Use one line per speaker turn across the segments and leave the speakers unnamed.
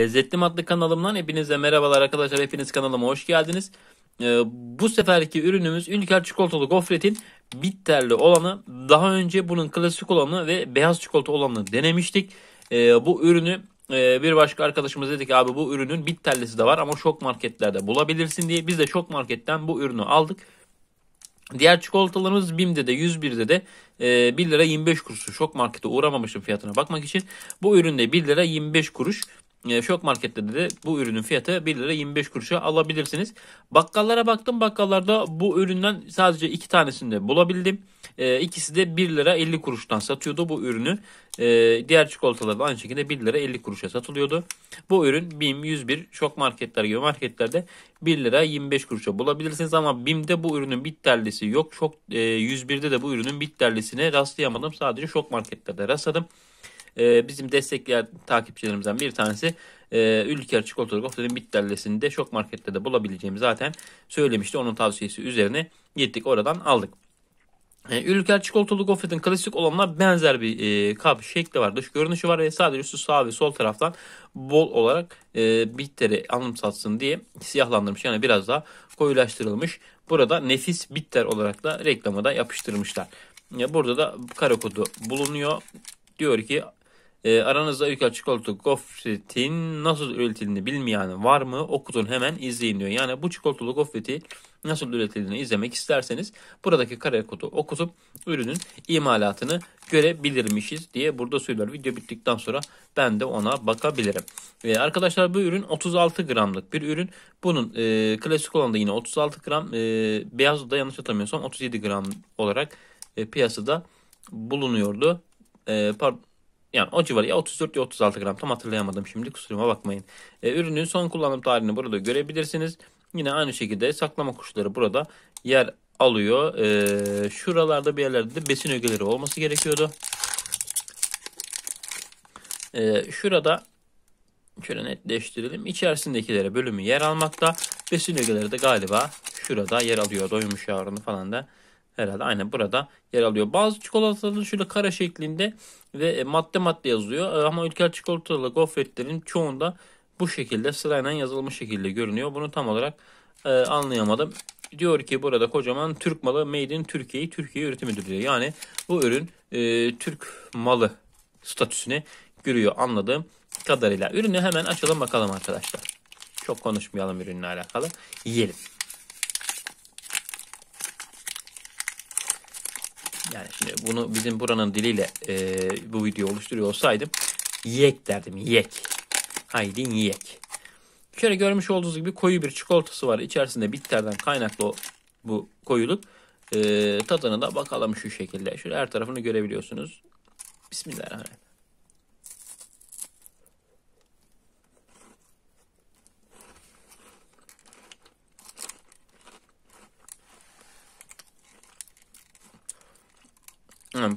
Lezzetli Matlı kanalımdan hepinize merhabalar arkadaşlar. Hepiniz kanalıma hoş geldiniz. Ee, bu seferki ürünümüz Ülker çikolatalı gofretin bitterli olanı. Daha önce bunun klasik olanı ve beyaz çikolata olanını denemiştik. Ee, bu ürünü e, bir başka arkadaşımız dedi ki abi bu ürünün bitterlisi de var ama şok marketlerde bulabilirsin diye. Biz de şok marketten bu ürünü aldık. Diğer çikolatalarımız BİM'de de 101'de de e, 1 lira 25 kuruş. şok markete uğramamışım fiyatına bakmak için. Bu üründe 1 lira 25 kuruş. E, şok markette de bu ürünün fiyatı 1 lira 25 kuruşa alabilirsiniz. Bakkallara baktım bakkallarda bu üründen sadece 2 tanesini de bulabildim. E, ikisi de 1 lira 50 kuruştan satıyordu bu ürünü. E, diğer çikolatalar da aynı şekilde 1 lira 50 kuruşa satılıyordu. Bu ürün BİM 101 şok marketler gibi marketlerde 1 lira 25 kuruşa bulabilirsiniz. Ama BİM'de bu ürünün bitterlisi yok. Şok, 101'de de bu ürünün bit rastlayamadım. Sadece şok marketlerde rastladım e, bizim destekleyen takipçilerimizden bir tanesi e, Ülker Çikolatalı Gofret'in bitterlesini de şok markette de bulabileceğimi zaten söylemişti. Onun tavsiyesi üzerine gittik oradan aldık. E, Ülker çikolatalı gofretin klasik olanlar benzer bir e, kap şekli var. Dış görünüşü var ve sadece üstü sağ ve sol taraftan bol olarak e, bitteri anımsatsın diye siyahlandırmış. Yani biraz daha koyulaştırılmış. Burada nefis bitter olarak da reklamı da yapıştırmışlar. Ya burada da kodu bulunuyor. Diyor ki e, aranızda Öykü çikolata gofretin nasıl üretildiğini bilmeyen var mı? okutun hemen izleyin diyor. Yani bu çikolatalı gofreti nasıl üretildiğini izlemek isterseniz buradaki kare kodu okutup ürünün imalatını görebilirmişiz diye burada söylüyor. Video bittikten sonra ben de ona bakabilirim. Ee, arkadaşlar bu ürün 36 gramlık bir ürün. Bunun e, klasik olan da yine 36 gram. E, beyaz da yanlış hatırlamıyorsam 37 gram olarak e, piyasada bulunuyordu. E, pardon yani o civarı ya 34 ya 36 gram tam hatırlayamadım şimdi kusuruma bakmayın. E, ürünün son kullanım tarihini burada görebilirsiniz. Yine aynı şekilde saklama kuşları burada yer alıyor. E, şuralarda bir yerlerde de besin ögeleri olması gerekiyordu. E, şurada şöyle netleştirelim. İçerisindekilere bölümü yer almakta. Besin ögeleri de galiba şurada yer alıyor. Doymuş yavrunu falan da herhalde aynen burada yer alıyor. Bazı çikolataların şöyle kara şeklinde ve e, madde madde yazıyor. E, ama ülker çikolatalı gofretlerin çoğunda bu şekilde sırayla yazılmış şekilde görünüyor. Bunu tam olarak e, anlayamadım. Diyor ki burada kocaman Türk malı Made in Türkiye'yi Türkiye üretimi diyor. Yani bu ürün e, Türk malı statüsüne giriyor anladığım kadarıyla. Ürünü hemen açalım bakalım arkadaşlar. Çok konuşmayalım ürünle alakalı. Yiyelim. yani şimdi bunu bizim buranın diliyle e, bu video oluşturuyor olsaydım yiyek derdim yiyek. Haydi yiyek. Bir kere görmüş olduğunuz gibi koyu bir çikolatası var. İçerisinde bitterden kaynaklı bu koyuluk. E, tadını da bakalım şu şekilde. Şöyle her tarafını görebiliyorsunuz. Bismillahirrahmanirrahim. Yani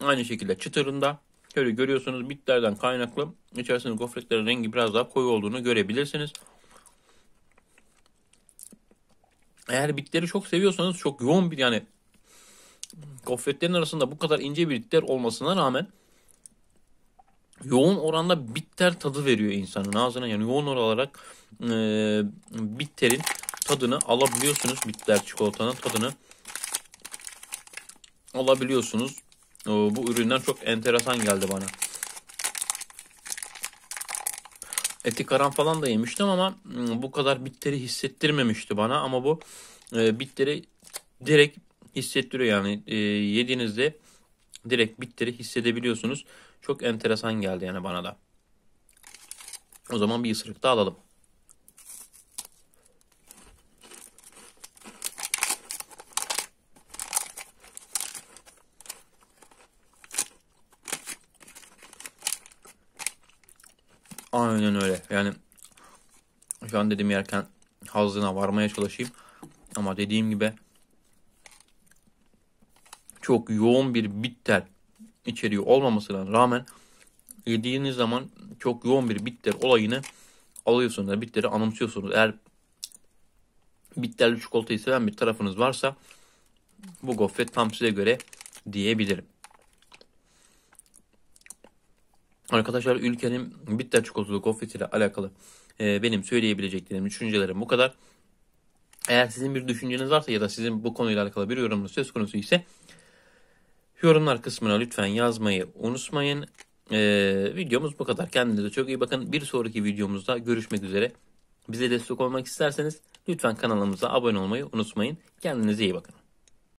aynı şekilde çıtırında. Şöyle görüyorsunuz bitlerden kaynaklı İçerisinde gofretlerin rengi biraz daha koyu olduğunu görebilirsiniz. Eğer bitleri çok seviyorsanız çok yoğun bir yani gofretlerin arasında bu kadar ince bir bitter olmasına rağmen yoğun oranda bitter tadı veriyor insanın ağzına. Yani yoğun olarak e, bitterin tadını alabiliyorsunuz bitter çikolatanın tadını alabiliyorsunuz. Ee, bu ürünler çok enteresan geldi bana. Eti karan falan da yemiştim ama hmm, bu kadar bitleri hissettirmemişti bana. Ama bu e, bitleri direkt hissettiriyor yani e, yediğinizde direkt bitleri hissedebiliyorsunuz. Çok enteresan geldi yani bana da. O zaman bir ısırık da alalım. Aynen öyle. Yani şu an dedim yerken hazına varmaya çalışayım. Ama dediğim gibi çok yoğun bir bitter içeriği olmamasına rağmen yediğiniz zaman çok yoğun bir bitter olayını alıyorsunuz. Bitteri anımsıyorsunuz. Eğer bitterli çikolatayı seven bir tarafınız varsa bu gofret tam size göre diyebilirim. Arkadaşlar ülkenin bitter çikolatalı ile alakalı e, benim söyleyebileceklerim, düşüncelerim bu kadar. Eğer sizin bir düşünceniz varsa ya da sizin bu konuyla alakalı bir yorumunuz söz konusu ise yorumlar kısmına lütfen yazmayı unutmayın. Ee, videomuz bu kadar. Kendinize çok iyi bakın. Bir sonraki videomuzda görüşmek üzere. Bize destek olmak isterseniz lütfen kanalımıza abone olmayı unutmayın. Kendinize iyi bakın.